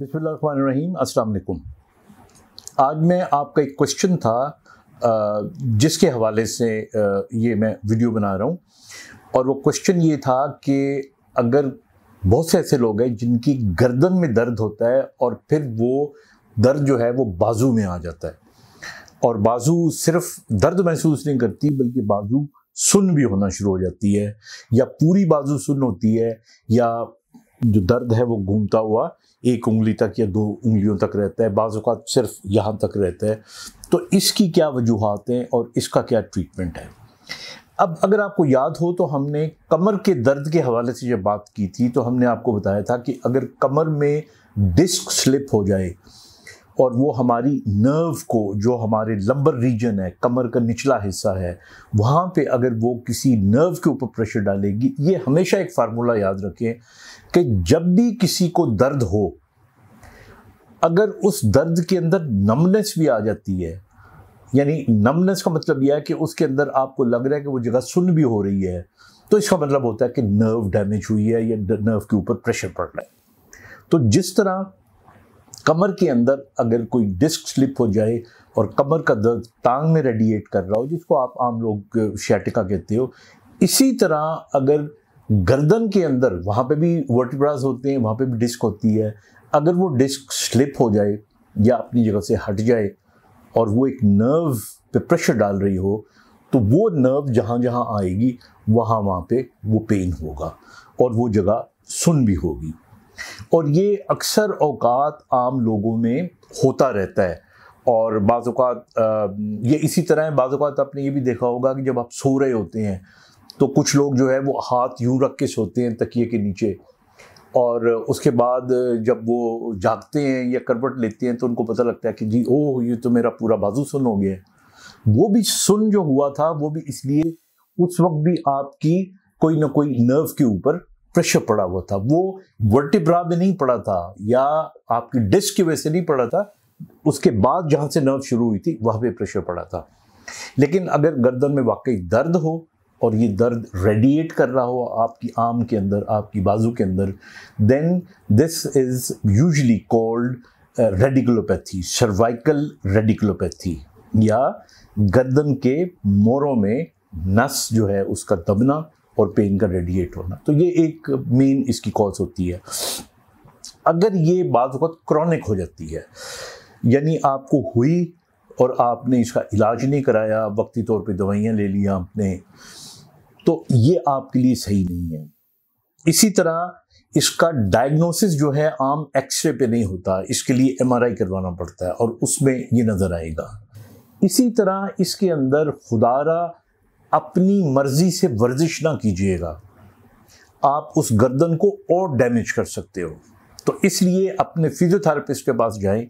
बिस्मिल्लाम आज मैं आपका एक क्वेश्चन था जिसके हवाले से ये मैं वीडियो बना रहा हूँ और वो क्वेश्चन ये था कि अगर बहुत से ऐसे लोग हैं जिनकी गर्दन में दर्द होता है और फिर वो दर्द जो है वो बाजू में आ जाता है और बाजू सिर्फ दर्द महसूस नहीं करती बल्कि बाजू सुन भी होना शुरू हो जाती है या पूरी बाजू सुन होती है या जो दर्द है वो घूमता हुआ एक उंगली तक या दो उंगलियों तक रहता है बाज़ात सिर्फ यहाँ तक रहता है तो इसकी क्या वजूहत हैं और इसका क्या ट्रीटमेंट है अब अगर आपको याद हो तो हमने कमर के दर्द के हवाले से जब बात की थी तो हमने आपको बताया था कि अगर कमर में डिस्क स्लिप हो जाए और वो हमारी नर्व को जो हमारे लंबर रीजन है कमर का निचला हिस्सा है वहाँ पे अगर वो किसी नर्व के ऊपर प्रेशर डालेगी ये हमेशा एक फार्मूला याद रखें कि जब भी किसी को दर्द हो अगर उस दर्द के अंदर नमनेस भी आ जाती है यानी नमनेस का मतलब यह है कि उसके अंदर आपको लग रहा है कि वो जगह सुन भी हो रही है तो इसका मतलब होता है कि नर्व डैमेज हुई है या नर्व के ऊपर प्रेशर पड़ रहा है तो जिस तरह कमर के अंदर अगर कोई डिस्क स्लिप हो जाए और कमर का दर्द टांग में रेडिएट कर रहा हो जिसको आप आम लोग शैटिका कहते हो इसी तरह अगर गर्दन के अंदर वहाँ पे भी वर्टिब्राज होते हैं वहाँ पे भी डिस्क होती है अगर वो डिस्क स्लिप हो जाए या अपनी जगह से हट जाए और वो एक नर्व पे प्रेशर डाल रही हो तो वो नर्व जहाँ जहाँ आएगी वहाँ वहाँ पे वो पेन होगा और वो जगह सुन भी होगी और ये अक्सर अवकात आम लोगों में होता रहता है और बाज़ात ये इसी तरह है बाज़ात आपने ये भी देखा होगा कि जब आप सो रहे होते हैं तो कुछ लोग जो है वो हाथ यूं रख के सोते हैं तकिए के नीचे और उसके बाद जब वो जागते हैं या करवट लेते हैं तो उनको पता लगता है कि जी ओ ये तो मेरा पूरा बाजू सुन हो गया वो भी सुन जो हुआ था वो भी इसलिए उस वक्त भी आपकी कोई ना कोई नर्व के ऊपर प्रेशर पड़ा हुआ था वो वर्टिब्रा में नहीं पड़ा था या आपकी डिस्क की वजह से नहीं पड़ा था उसके बाद जहाँ से नर्व शुरू हुई थी वहाँ पे प्रेशर पड़ा था लेकिन अगर गर्दन में वाकई दर्द हो और ये दर्द रेडिएट कर रहा हो आपकी आम के अंदर आपकी बाजू के अंदर then this is usually called radiculopathy cervical radiculopathy या गर्दन के मोरों में नस जो है उसका दबना और पेन का रेडिएट होना तो ये एक मेन इसकी कॉज होती है अगर ये बाज़ वक्त क्रॉनिक हो जाती है यानी आपको हुई और आपने इसका इलाज नहीं कराया वक्ती तौर पे दवाइयाँ ले लिया आपने तो ये आपके लिए सही नहीं है इसी तरह इसका डायग्नोसिस जो है आम एक्सरे पे नहीं होता इसके लिए एमआरआई करवाना पड़ता है और उसमें ये नज़र आएगा इसी तरह इसके अंदर खुदारा अपनी मर्जी से वर्जिश ना कीजिएगा आप उस गर्दन को और डैमेज कर सकते हो तो इसलिए अपने फिजियोथेरापिस्ट के पास जाएं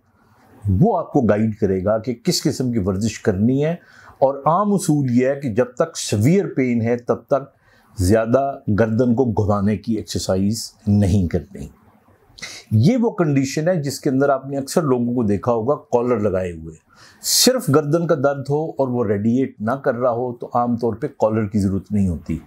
वो आपको गाइड करेगा कि किस किस्म की वर्जिश करनी है और आम उसूल यह है कि जब तक सवियर पेन है तब तक ज़्यादा गर्दन को घुमाने की एक्सरसाइज नहीं करनी ये वो कंडीशन है जिसके अंदर आपने अक्सर लोगों को देखा होगा कॉलर लगाए हुए सिर्फ गर्दन का दर्द हो और वो रेडिएट ना कर रहा हो तो आमतौर पे कॉलर की ज़रूरत नहीं होती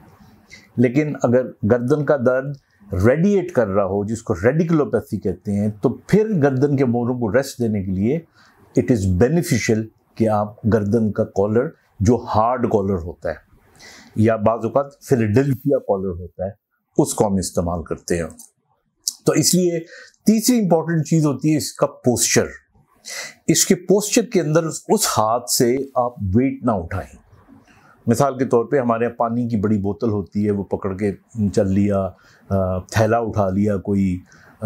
लेकिन अगर गर्दन का दर्द रेडिएट कर रहा हो जिसको रेडिकुलोपैथी कहते हैं तो फिर गर्दन के मोरों को रेस्ट देने के लिए इट इज़ बेनिफिशियल कि आप गर्दन का कॉलर जो हार्ड कॉलर होता है या बाज़ात फिलडेल्फिया कॉलर होता है उसको हम इस्तेमाल करते हैं तो इसलिए तीसरी इंपॉर्टेंट चीज होती है इसका पोस्चर इसके पोस्चर के अंदर उस हाथ से आप वेट ना उठाएं मिसाल के तौर पे हमारे यहाँ पानी की बड़ी बोतल होती है वो पकड़ के चल लिया थैला उठा लिया कोई आ,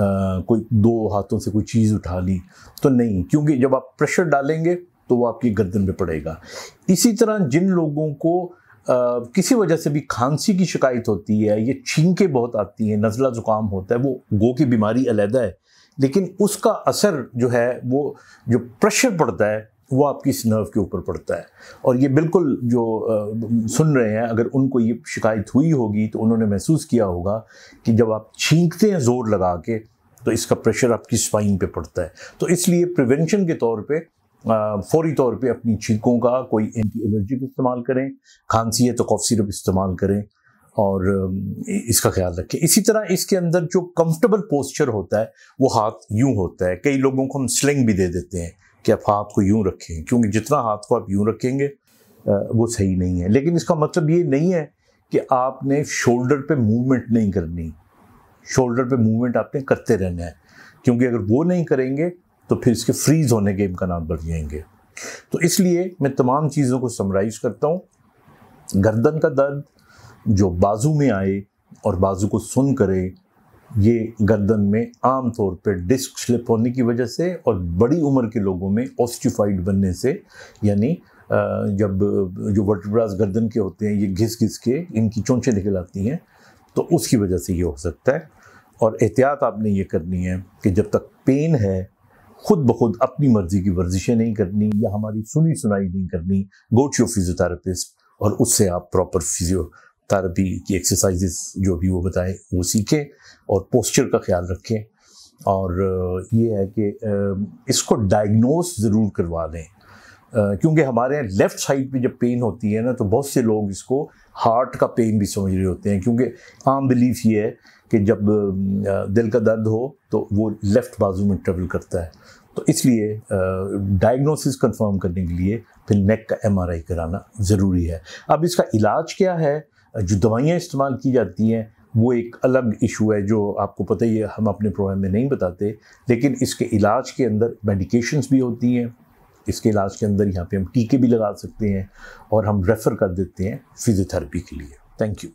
कोई दो हाथों से कोई चीज़ उठा ली तो नहीं क्योंकि जब आप प्रेशर डालेंगे तो वो आपकी गर्दन पे पड़ेगा इसी तरह जिन लोगों को किसी वजह से भी खांसी की शिकायत होती है ये छींके बहुत आती हैं नज़ला ज़ुकाम होता है वो गो की बीमारी अलहदा है लेकिन उसका असर जो है वो जो प्रेशर पड़ता है वो आपकी इस नर्व के ऊपर पड़ता है और ये बिल्कुल जो आ, सुन रहे हैं अगर उनको ये शिकायत हुई होगी तो उन्होंने महसूस किया होगा कि जब आप छींकते हैं ज़ोर लगा के तो इसका प्रेशर आपकी स्पाइन पे पड़ता है तो इसलिए प्रिवेंशन के तौर पे फौरी तौर पे अपनी छींकों का कोई एंटी एलर्जिक इस्तेमाल करें खांसी है तो कॉफ सिरप इस्तेमाल करें और इसका ख्याल रखें इसी तरह इसके अंदर जो कंफर्टेबल पोस्चर होता है वो हाथ यूं होता है कई लोगों को हम स्लिंग भी दे देते हैं कि आप हाथ को यूं रखें क्योंकि जितना हाथ को आप यूं रखेंगे वो सही नहीं है लेकिन इसका मतलब ये नहीं है कि आपने शोल्डर पे मूवमेंट नहीं करनी शोल्डर पे मूवमेंट आपने करते रहना है क्योंकि अगर वो नहीं करेंगे तो फिर इसके फ्रीज होने के इम्कान बढ़ जाएंगे तो इसलिए मैं तमाम चीज़ों को समराइज करता हूँ गर्दन का दर्द जो बाजू में आए और बाजू को सुन करे ये गर्दन में आम तौर पर डिस्क स्लिप होने की वजह से और बड़ी उम्र के लोगों में ऑस्टिफाइड बनने से यानी जब जो वर्टब्रास गर्दन के होते हैं ये घिस घिस के इनकी चोंचें निकल आती हैं तो उसकी वजह से ये हो सकता है और एहतियात आपने ये करनी है कि जब तक पेन है खुद ब खुद अपनी मर्जी की वर्जिशें नहीं करनी या हमारी सुनी सुनाई नहीं करनी गो टू फिजियोथेरापिस्ट और उससे आप प्रॉपर फिजियोथेरापी की एक्सरसाइजेस जो भी वो बताएं वो सीखें और पोस्चर का ख्याल रखें और ये है कि इसको डायग्नोस ज़रूर करवा दें क्योंकि हमारे लेफ़्ट साइड पे जब पेन होती है ना तो बहुत से लोग इसको हार्ट का पेन भी समझ रहे होते हैं क्योंकि आम बिलीफ ये है कि जब दिल का दर्द हो तो वो लेफ़्ट बाजू में ट्रेवल करता है तो इसलिए डायग्नोसिस कंफर्म करने के लिए फिर नेक का एमआरआई कराना ज़रूरी है अब इसका इलाज क्या है जो दवाइयाँ इस्तेमाल की जाती हैं वो एक अलग इशू है जो आपको पता ही है हम अपने प्रोग्राम में नहीं बताते लेकिन इसके इलाज के अंदर मेडिकेशंस भी होती हैं इसके इलाज के अंदर यहाँ पे हम टीके भी लगा सकते हैं और हम रेफ़र कर देते हैं फिजियोथेरेपी के लिए थैंक यू